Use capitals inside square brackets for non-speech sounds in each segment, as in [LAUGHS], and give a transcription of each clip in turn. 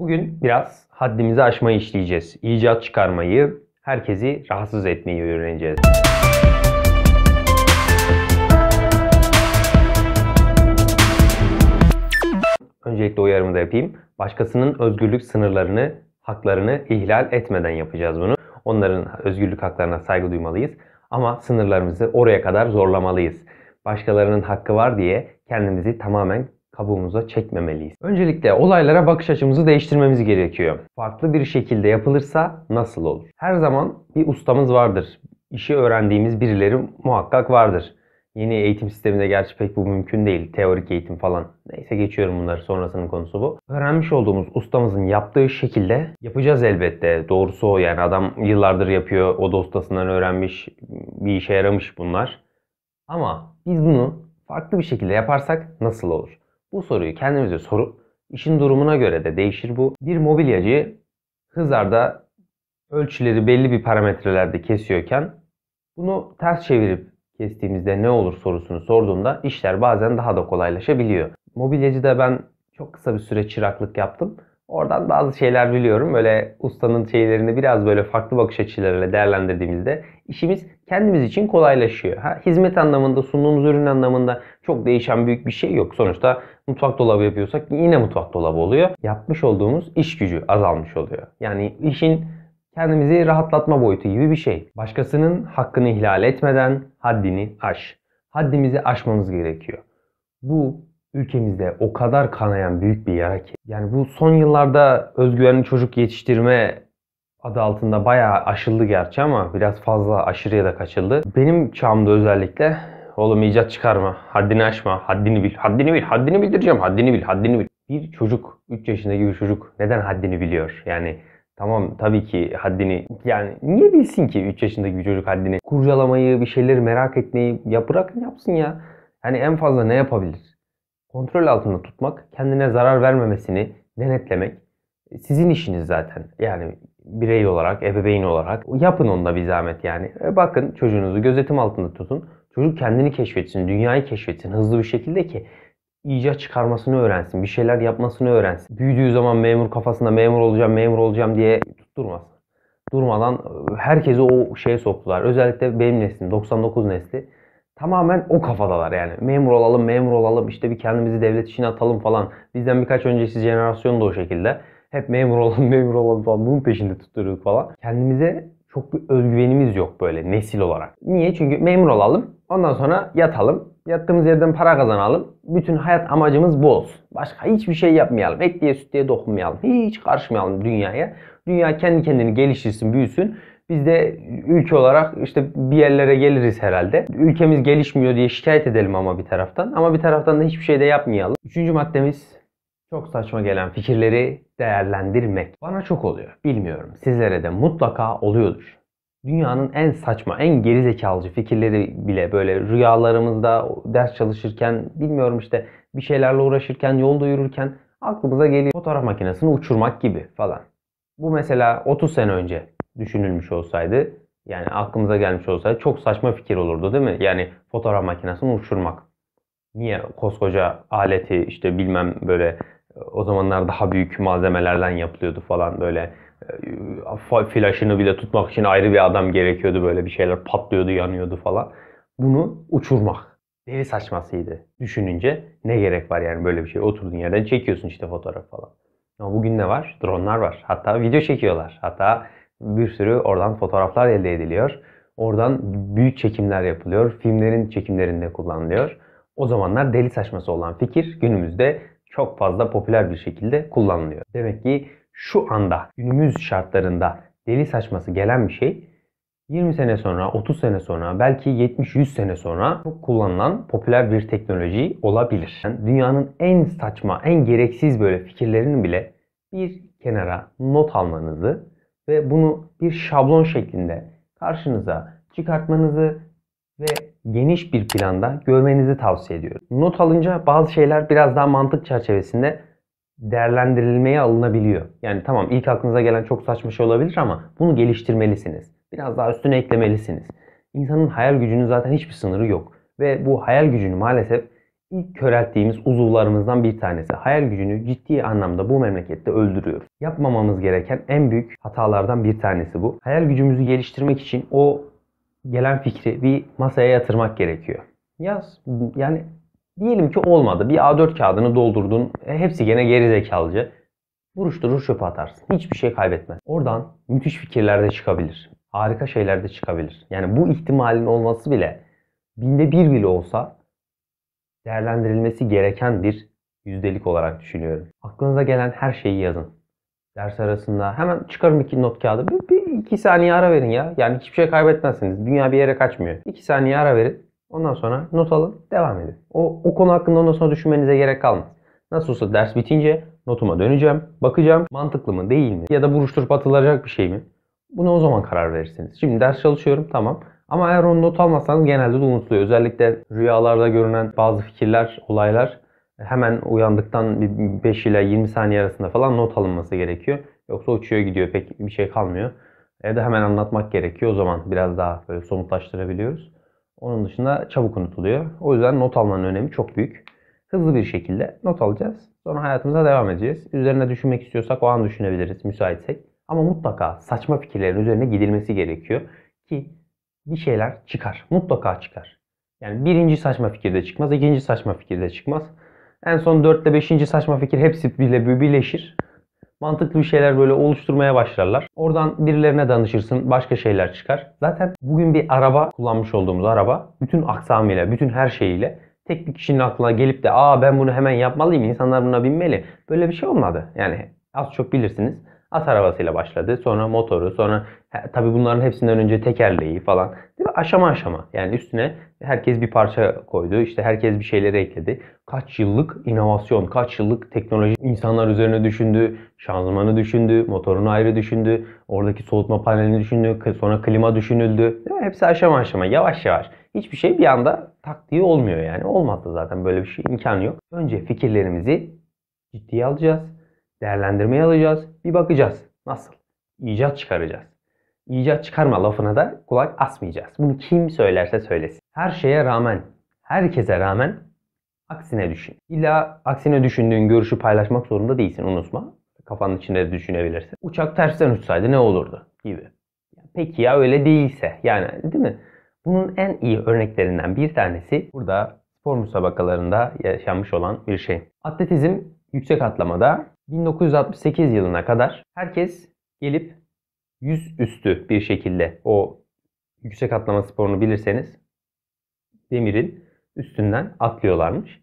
Bugün biraz haddimizi aşmayı işleyeceğiz. İcat çıkarmayı, herkesi rahatsız etmeyi öğreneceğiz. Öncelikle uyarımı da yapayım. Başkasının özgürlük sınırlarını, haklarını ihlal etmeden yapacağız bunu. Onların özgürlük haklarına saygı duymalıyız. Ama sınırlarımızı oraya kadar zorlamalıyız. Başkalarının hakkı var diye kendimizi tamamen kabuğumuza çekmemeliyiz. Öncelikle olaylara bakış açımızı değiştirmemiz gerekiyor. Farklı bir şekilde yapılırsa nasıl olur? Her zaman bir ustamız vardır. İşi öğrendiğimiz birileri muhakkak vardır. Yeni eğitim sisteminde gerçi pek bu mümkün değil. Teorik eğitim falan. Neyse geçiyorum bunları. Sonrasının konusu bu. Öğrenmiş olduğumuz ustamızın yaptığı şekilde yapacağız elbette. Doğrusu o yani adam yıllardır yapıyor. O da ustasından öğrenmiş. Bir işe yaramış bunlar. Ama biz bunu farklı bir şekilde yaparsak nasıl olur? Bu soruyu kendimize sorup işin durumuna göre de değişir bu. Bir mobilyacı hızarda ölçüleri belli bir parametrelerde kesiyorken bunu ters çevirip kestiğimizde ne olur sorusunu sorduğumda işler bazen daha da kolaylaşabiliyor. Mobilyacıda ben çok kısa bir süre çıraklık yaptım. Oradan bazı şeyler biliyorum. Böyle ustanın şeylerini biraz böyle farklı bakış açılarıyla değerlendirdiğimizde işimiz kendimiz için kolaylaşıyor. Ha, hizmet anlamında, sunduğumuz ürün anlamında çok değişen büyük bir şey yok. Sonuçta mutfak dolabı yapıyorsak yine mutfak dolabı oluyor. Yapmış olduğumuz iş gücü azalmış oluyor. Yani işin kendimizi rahatlatma boyutu gibi bir şey. Başkasının hakkını ihlal etmeden haddini aş. Haddimizi aşmamız gerekiyor. Bu ülkemizde o kadar kanayan büyük bir yara ki. Yani bu son yıllarda özgüvenli çocuk yetiştirme adı altında bayağı aşıldı gerçi ama biraz fazla aşırıya da kaçıldı. Benim çağımda özellikle oğlum icat çıkarma, haddini aşma, haddini bil, haddini bil, haddini bildireceğim, haddini bil, haddini bil. Bir çocuk, 3 yaşındaki bir çocuk neden haddini biliyor? Yani Tamam tabii ki haddini yani niye bilsin ki 3 yaşındaki bir çocuk haddini? Kurcalamayı, bir şeyleri merak etmeyi ya bırakın yapsın ya. hani en fazla ne yapabilir? kontrol altında tutmak, kendine zarar vermemesini denetlemek e, sizin işiniz zaten. Yani birey olarak, ebeveyn olarak yapın onda bir zahmet yani. E bakın çocuğunuzu gözetim altında tutun. Çocuk kendini keşfetsin, dünyayı keşfetsin hızlı bir şekilde ki icat çıkarmasını öğrensin, bir şeyler yapmasını öğrensin. Büyüdüğü zaman memur kafasında memur olacağım, memur olacağım diye tutturmasın. Durmadan e, herkesi o şeye soktular. Özellikle benim neslim, 99 nesli tamamen o kafadalar yani. Memur olalım, memur olalım, işte bir kendimizi devlet işine atalım falan. Bizden birkaç öncesi jenerasyon da o şekilde. Hep memur olalım, [LAUGHS] memur olalım falan bunun peşinde tutturuyorduk falan. Kendimize çok bir özgüvenimiz yok böyle nesil olarak. Niye? Çünkü memur olalım, ondan sonra yatalım, yattığımız yerden para kazanalım. Bütün hayat amacımız bu olsun. Başka hiçbir şey yapmayalım. Et diye süt diye dokunmayalım. Hiç karışmayalım dünyaya. Dünya kendi kendini geliştirsin, büyüsün. Biz de ülke olarak işte bir yerlere geliriz herhalde. Ülkemiz gelişmiyor diye şikayet edelim ama bir taraftan. Ama bir taraftan da hiçbir şey de yapmayalım. Üçüncü maddemiz çok saçma gelen fikirleri değerlendirmek. Bana çok oluyor. Bilmiyorum. Sizlere de mutlaka oluyordur. Dünyanın en saçma, en gerizekalıcı fikirleri bile böyle rüyalarımızda ders çalışırken, bilmiyorum işte bir şeylerle uğraşırken, yolda yürürken aklımıza geliyor. Fotoğraf makinesini uçurmak gibi falan. Bu mesela 30 sene önce düşünülmüş olsaydı yani aklımıza gelmiş olsaydı çok saçma fikir olurdu değil mi? Yani fotoğraf makinesini uçurmak. Niye koskoca aleti işte bilmem böyle o zamanlar daha büyük malzemelerden yapılıyordu falan böyle ee, flaşını bile tutmak için ayrı bir adam gerekiyordu böyle bir şeyler patlıyordu yanıyordu falan. Bunu uçurmak. Deli saçmasıydı. Düşününce ne gerek var yani böyle bir şey. Oturduğun yerden çekiyorsun işte fotoğraf falan. Ama bugün ne var? Dronlar var. Hatta video çekiyorlar. Hatta bir sürü oradan fotoğraflar elde ediliyor. Oradan büyük çekimler yapılıyor. Filmlerin çekimlerinde kullanılıyor. O zamanlar deli saçması olan fikir günümüzde çok fazla popüler bir şekilde kullanılıyor. Demek ki şu anda günümüz şartlarında deli saçması gelen bir şey 20 sene sonra, 30 sene sonra, belki 70-100 sene sonra çok kullanılan popüler bir teknoloji olabilir. Yani dünyanın en saçma, en gereksiz böyle fikirlerini bile bir kenara not almanızı ve bunu bir şablon şeklinde karşınıza çıkartmanızı ve geniş bir planda görmenizi tavsiye ediyorum. Not alınca bazı şeyler biraz daha mantık çerçevesinde değerlendirilmeye alınabiliyor. Yani tamam ilk aklınıza gelen çok saçma şey olabilir ama bunu geliştirmelisiniz. Biraz daha üstüne eklemelisiniz. İnsanın hayal gücünün zaten hiçbir sınırı yok. Ve bu hayal gücünü maalesef ilk körelttiğimiz uzuvlarımızdan bir tanesi. Hayal gücünü ciddi anlamda bu memlekette öldürüyoruz. Yapmamamız gereken en büyük hatalardan bir tanesi bu. Hayal gücümüzü geliştirmek için o gelen fikri bir masaya yatırmak gerekiyor. Yaz yani diyelim ki olmadı. Bir A4 kağıdını doldurdun. E, hepsi gene geri zekalıcı. Buruşturur çöpe atarsın. Hiçbir şey kaybetmez. Oradan müthiş fikirler de çıkabilir. Harika şeyler de çıkabilir. Yani bu ihtimalin olması bile binde bir bile olsa değerlendirilmesi gereken bir yüzdelik olarak düşünüyorum. Aklınıza gelen her şeyi yazın. Ders arasında hemen çıkarım iki not kağıdı. Bir, bir iki saniye ara verin ya. Yani hiçbir şey kaybetmezsiniz. Dünya bir yere kaçmıyor. İki saniye ara verin. Ondan sonra not alın. Devam edin. O, o konu hakkında ondan sonra düşünmenize gerek kalmaz. Nasıl olsa ders bitince notuma döneceğim. Bakacağım mantıklı mı değil mi? Ya da buruşturup atılacak bir şey mi? Bunu o zaman karar verirsiniz. Şimdi ders çalışıyorum tamam. Ama eğer onu not almazsanız genelde de unutuluyor. Özellikle rüyalarda görünen bazı fikirler, olaylar e, hemen uyandıktan 5 ile 20 saniye arasında falan not alınması gerekiyor. Yoksa uçuyor gidiyor pek bir şey kalmıyor. Evde hemen anlatmak gerekiyor. O zaman biraz daha böyle somutlaştırabiliyoruz. Onun dışında çabuk unutuluyor. O yüzden not almanın önemi çok büyük. Hızlı bir şekilde not alacağız. Sonra hayatımıza devam edeceğiz. Üzerine düşünmek istiyorsak o an düşünebiliriz müsaitsek. Ama mutlaka saçma fikirlerin üzerine gidilmesi gerekiyor. Ki bir şeyler çıkar. Mutlaka çıkar. Yani birinci saçma fikirde çıkmaz, ikinci saçma fikirde çıkmaz. En son dörtte beşinci saçma fikir hepsi bile birleşir. Mantıklı bir şeyler böyle oluşturmaya başlarlar. Oradan birilerine danışırsın, başka şeyler çıkar. Zaten bugün bir araba kullanmış olduğumuz araba bütün aksamıyla, bütün her şeyiyle tek bir kişinin aklına gelip de aa ben bunu hemen yapmalıyım, insanlar buna binmeli. Böyle bir şey olmadı. Yani az çok bilirsiniz. At arabasıyla başladı. Sonra motoru, sonra e, tabii bunların hepsinden önce tekerleği falan. Değil mi? Aşama aşama. Yani üstüne herkes bir parça koydu. İşte herkes bir şeyleri ekledi. Kaç yıllık inovasyon, kaç yıllık teknoloji insanlar üzerine düşündü. Şanzımanı düşündü, motorunu ayrı düşündü. Oradaki soğutma panelini düşündü. Sonra klima düşünüldü. Değil mi? Hepsi aşama aşama, yavaş yavaş. Hiçbir şey bir anda tak diye olmuyor yani. Olmaz da zaten böyle bir şey imkanı yok. Önce fikirlerimizi ciddiye alacağız. Değerlendirmeye alacağız bir bakacağız. Nasıl? İcat çıkaracağız. İcat çıkarma lafına da kulak asmayacağız. Bunu kim söylerse söylesin. Her şeye rağmen, herkese rağmen aksine düşün. İlla aksine düşündüğün görüşü paylaşmak zorunda değilsin unutma. Kafanın içinde düşünebilirsin. Uçak tersten uçsaydı ne olurdu gibi. Peki ya öyle değilse yani değil mi? Bunun en iyi örneklerinden bir tanesi burada spor müsabakalarında yaşanmış olan bir şey. Atletizm yüksek atlamada 1968 yılına kadar herkes gelip yüz üstü bir şekilde o yüksek atlama sporunu bilirseniz demirin üstünden atlıyorlarmış.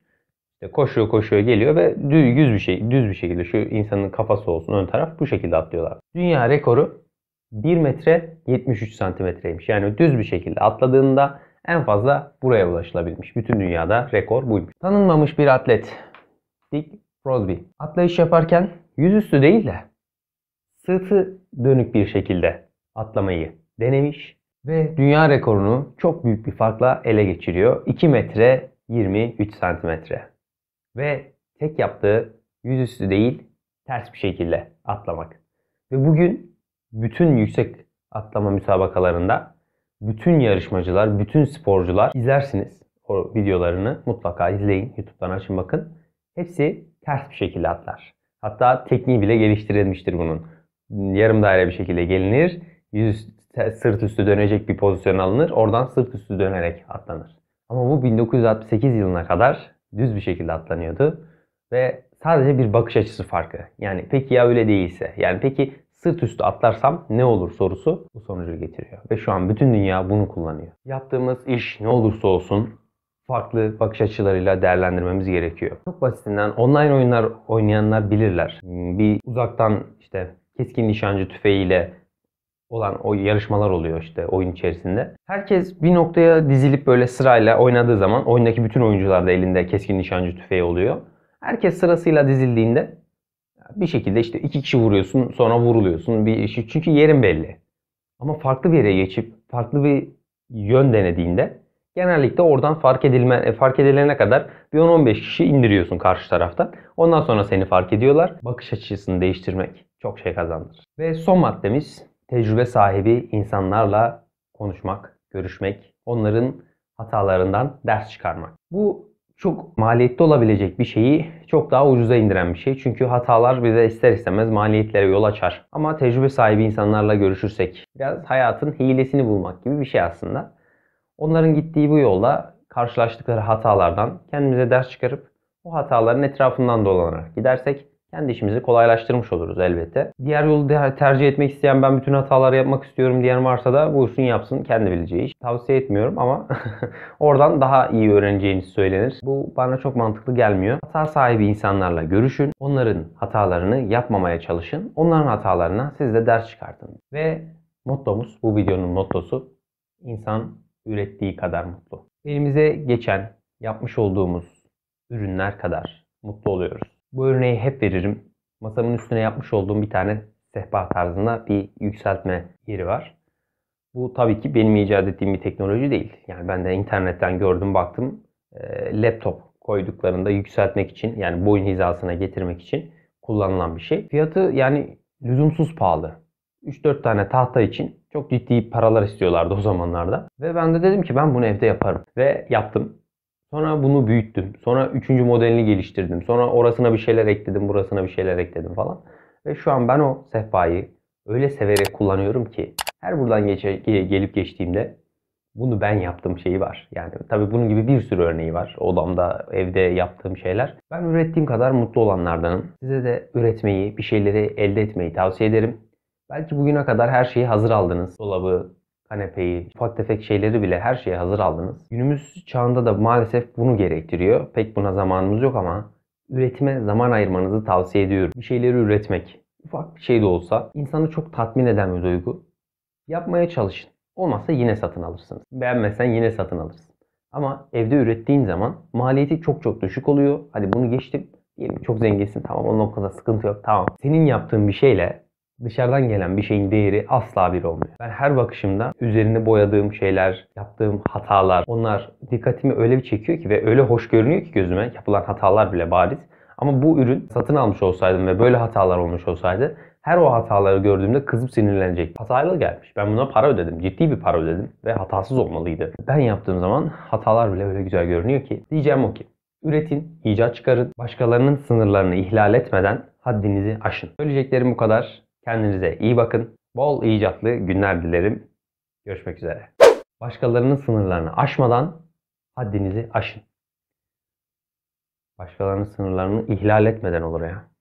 İşte koşuyor koşuyor geliyor ve düz bir şey düz bir şekilde şu insanın kafası olsun ön taraf bu şekilde atlıyorlar. Dünya rekoru 1 metre 73 santimetreymiş. Yani düz bir şekilde atladığında en fazla buraya ulaşılabilmiş. Bütün dünyada rekor buymuş. Tanınmamış bir atlet dik. Crosby. Atlayış yaparken yüzüstü değil de sırtı dönük bir şekilde atlamayı denemiş ve dünya rekorunu çok büyük bir farkla ele geçiriyor. 2 metre 23 santimetre. Ve tek yaptığı yüzüstü değil ters bir şekilde atlamak. Ve bugün bütün yüksek atlama müsabakalarında bütün yarışmacılar, bütün sporcular izlersiniz o videolarını. Mutlaka izleyin. YouTube'dan açın bakın hepsi ters bir şekilde atlar. Hatta tekniği bile geliştirilmiştir bunun. Yarım daire bir şekilde gelinir. Yüz sırt üstü dönecek bir pozisyon alınır. Oradan sırt üstü dönerek atlanır. Ama bu 1968 yılına kadar düz bir şekilde atlanıyordu. Ve sadece bir bakış açısı farkı. Yani peki ya öyle değilse? Yani peki sırt üstü atlarsam ne olur sorusu bu sonucu getiriyor. Ve şu an bütün dünya bunu kullanıyor. Yaptığımız iş ne olursa olsun farklı bakış açılarıyla değerlendirmemiz gerekiyor. Çok basitinden online oyunlar oynayanlar bilirler. Bir uzaktan işte keskin nişancı tüfeğiyle olan o yarışmalar oluyor işte oyun içerisinde. Herkes bir noktaya dizilip böyle sırayla oynadığı zaman oyundaki bütün oyuncular da elinde keskin nişancı tüfeği oluyor. Herkes sırasıyla dizildiğinde bir şekilde işte iki kişi vuruyorsun sonra vuruluyorsun. Bir işi çünkü yerin belli. Ama farklı bir yere geçip farklı bir yön denediğinde Genellikle oradan fark edilme e, fark edilene kadar bir 10-15 kişi indiriyorsun karşı taraftan. Ondan sonra seni fark ediyorlar. Bakış açısını değiştirmek çok şey kazandırır. Ve son maddemiz tecrübe sahibi insanlarla konuşmak, görüşmek, onların hatalarından ders çıkarmak. Bu çok maliyetli olabilecek bir şeyi çok daha ucuza indiren bir şey. Çünkü hatalar bize ister istemez maliyetlere yol açar. Ama tecrübe sahibi insanlarla görüşürsek biraz hayatın hilesini bulmak gibi bir şey aslında. Onların gittiği bu yolla karşılaştıkları hatalardan kendimize ders çıkarıp o hataların etrafından dolanarak gidersek kendi işimizi kolaylaştırmış oluruz elbette. Diğer yolu tercih etmek isteyen ben bütün hataları yapmak istiyorum diyen varsa da buyursun yapsın kendi bileceği iş. Tavsiye etmiyorum ama [LAUGHS] oradan daha iyi öğreneceğiniz söylenir. Bu bana çok mantıklı gelmiyor. Hata sahibi insanlarla görüşün. Onların hatalarını yapmamaya çalışın. Onların hatalarına siz de ders çıkartın. Ve mottomuz bu videonun mottosu insan ürettiği kadar mutlu. Elimize geçen, yapmış olduğumuz ürünler kadar mutlu oluyoruz. Bu örneği hep veririm. Masamın üstüne yapmış olduğum bir tane sehpa tarzında bir yükseltme yeri var. Bu tabii ki benim icat ettiğim bir teknoloji değil. Yani ben de internetten gördüm baktım. Ee, laptop koyduklarında yükseltmek için yani boyun hizasına getirmek için kullanılan bir şey. Fiyatı yani lüzumsuz pahalı. 3-4 tane tahta için çok ciddi paralar istiyorlardı o zamanlarda. Ve ben de dedim ki ben bunu evde yaparım. Ve yaptım. Sonra bunu büyüttüm. Sonra üçüncü modelini geliştirdim. Sonra orasına bir şeyler ekledim, burasına bir şeyler ekledim falan. Ve şu an ben o sehpayı öyle severek kullanıyorum ki her buradan geçe, gelip geçtiğimde bunu ben yaptığım şeyi var. Yani tabii bunun gibi bir sürü örneği var. Odamda, evde yaptığım şeyler. Ben ürettiğim kadar mutlu olanlardanım. Size de üretmeyi, bir şeyleri elde etmeyi tavsiye ederim. Belki bugüne kadar her şeyi hazır aldınız. Dolabı, kanepeyi, ufak tefek şeyleri bile her şeyi hazır aldınız. Günümüz çağında da maalesef bunu gerektiriyor. Pek buna zamanımız yok ama üretime zaman ayırmanızı tavsiye ediyorum. Bir şeyleri üretmek, ufak bir şey de olsa insanı çok tatmin eden bir duygu. Yapmaya çalışın. Olmazsa yine satın alırsınız. Beğenmezsen yine satın alırsın. Ama evde ürettiğin zaman maliyeti çok çok düşük oluyor. Hadi bunu geçtim. Diyelim çok zenginsin tamam onun o kadar sıkıntı yok tamam. Senin yaptığın bir şeyle Dışarıdan gelen bir şeyin değeri asla bir olmuyor. Ben her bakışımda üzerine boyadığım şeyler, yaptığım hatalar, onlar dikkatimi öyle bir çekiyor ki ve öyle hoş görünüyor ki gözüme yapılan hatalar bile bariz. Ama bu ürün satın almış olsaydım ve böyle hatalar olmuş olsaydı her o hataları gördüğümde kızıp sinirlenecek. Hatalı gelmiş. Ben buna para ödedim. Ciddi bir para ödedim ve hatasız olmalıydı. Ben yaptığım zaman hatalar bile öyle güzel görünüyor ki. Diyeceğim o ki üretin, icat çıkarın, başkalarının sınırlarını ihlal etmeden haddinizi aşın. Söyleyeceklerim bu kadar. Kendinize iyi bakın. Bol icatlı günler dilerim. Görüşmek üzere. Başkalarının sınırlarını aşmadan haddinizi aşın. Başkalarının sınırlarını ihlal etmeden olur ya.